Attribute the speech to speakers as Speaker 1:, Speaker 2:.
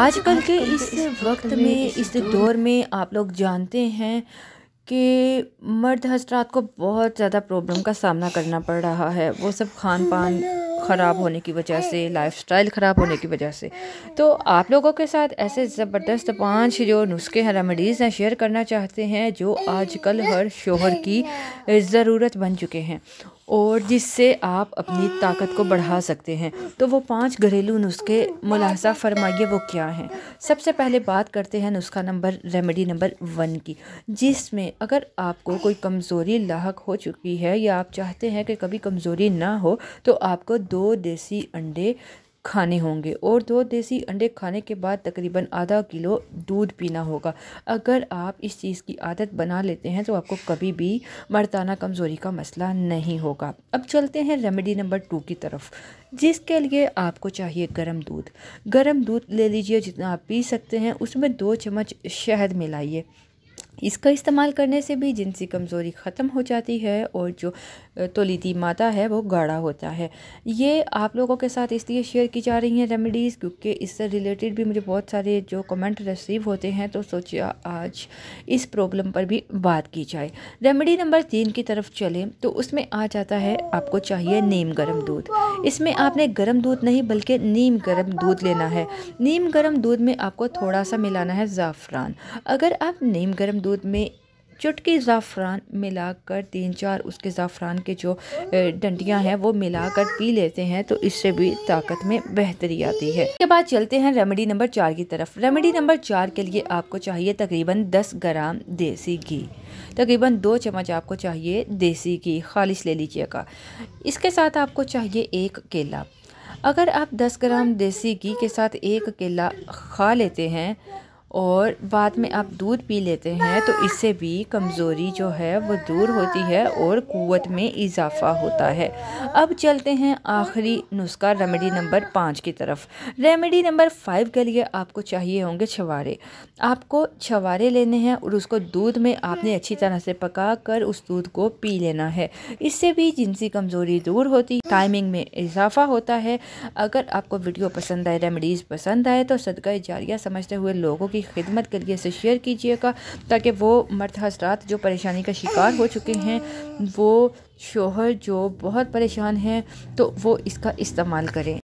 Speaker 1: आजकल के इस वक्त में इस दौर में आप लोग जानते हैं कि मर्द हजरात को बहुत ज़्यादा प्रॉब्लम का सामना करना पड़ रहा है वो सब खान पान ख़राब होने की वजह से लाइफस्टाइल ख़राब होने की वजह से तो आप लोगों के साथ ऐसे ज़बरदस्त पांच जो नुस्खे हैं रेमडीज़ हैं शेयर करना चाहते हैं जो आजकल हर शोहर की ज़रूरत बन चुके हैं और जिससे आप अपनी ताकत को बढ़ा सकते हैं तो वो पांच घरेलू नुस्खे मुलाजा फरमाइए वो क्या हैं सबसे पहले बात करते हैं नुस्खा नंबर रेमेडी नंबर वन की जिसमें अगर आपको कोई कमज़ोरी लाक हो चुकी है या आप चाहते हैं कि कभी कमज़ोरी ना हो तो आपको दो देसी अंडे खाने होंगे और दो देसी अंडे खाने के बाद तकरीबन आधा किलो दूध पीना होगा अगर आप इस चीज़ की आदत बना लेते हैं तो आपको कभी भी मरताना कमज़ोरी का मसला नहीं होगा अब चलते हैं रेमेडी नंबर टू की तरफ जिसके लिए आपको चाहिए गर्म दूध गर्म दूध ले लीजिए जितना आप पी सकते हैं उसमें दो चम्मच शहद मिलाइए इसका इस्तेमाल करने से भी जिनसी कमज़ोरी ख़त्म हो जाती है और जो तोलीदी माता है वो गाढ़ा होता है ये आप लोगों के साथ इसलिए शेयर की जा रही हैं रेमेडीज़ क्योंकि इससे रिलेटेड भी मुझे बहुत सारे जो कमेंट रिसीव होते हैं तो सोचिए आज इस प्रॉब्लम पर भी बात की जाए रेमेडी नंबर तीन की तरफ चलें तो उसमें आ जाता है आपको चाहिए नीम गर्म दूध इसमें आपने गर्म दूध नहीं बल्कि नीम गर्म दूध लेना है नीम गर्म दूध में आपको थोड़ा सा मिलाना है ज़ाफ़रान अगर आप नीम गर्म दूध में चुटकी ज़ाफ़रान मिलाकर तीन चार उसके ज़ाफ़रान के जो डंडियाँ हैं वो मिलाकर पी लेते हैं तो इससे भी ताकत में बेहतरी आती है इसके बाद चलते हैं रेमेडी नंबर चार की तरफ रेमेडी नंबर चार के लिए आपको चाहिए तकरीबन दस ग्राम देसी घी तकरीबन दो चम्मच आपको चाहिए देसी घी खालिश ले लीजिएगा इसके साथ आपको चाहिए एक केला अगर आप दस ग्राम देसी घी के साथ एक केला खा लेते हैं और बाद में आप दूध पी लेते हैं तो इससे भी कमज़ोरी जो है वो दूर होती है और क़वत में इजाफ़ा होता है अब चलते हैं आखिरी नुस्खा रेमेडी नंबर पाँच की तरफ रेमेडी नंबर फाइव के लिए आपको चाहिए होंगे छवारे आपको छवारे लेने हैं और उसको दूध में आपने अच्छी तरह से पका कर उस दूध को पी लेना है इससे भी जिनसी कमज़ोरी दूर होती टाइमिंग में इजाफ़ा होता है अगर आपको वीडियो पसंद आए रेमडीज़ पसंद आए तो सदका जारिया समझते हुए लोगों की की खिदमत के लिए इसे शेयर कीजिएगा ताकि वो मर्द हजरात जो परेशानी का शिकार हो चुके हैं वो शोहर जो बहुत परेशान हैं तो वो इसका इस्तेमाल करें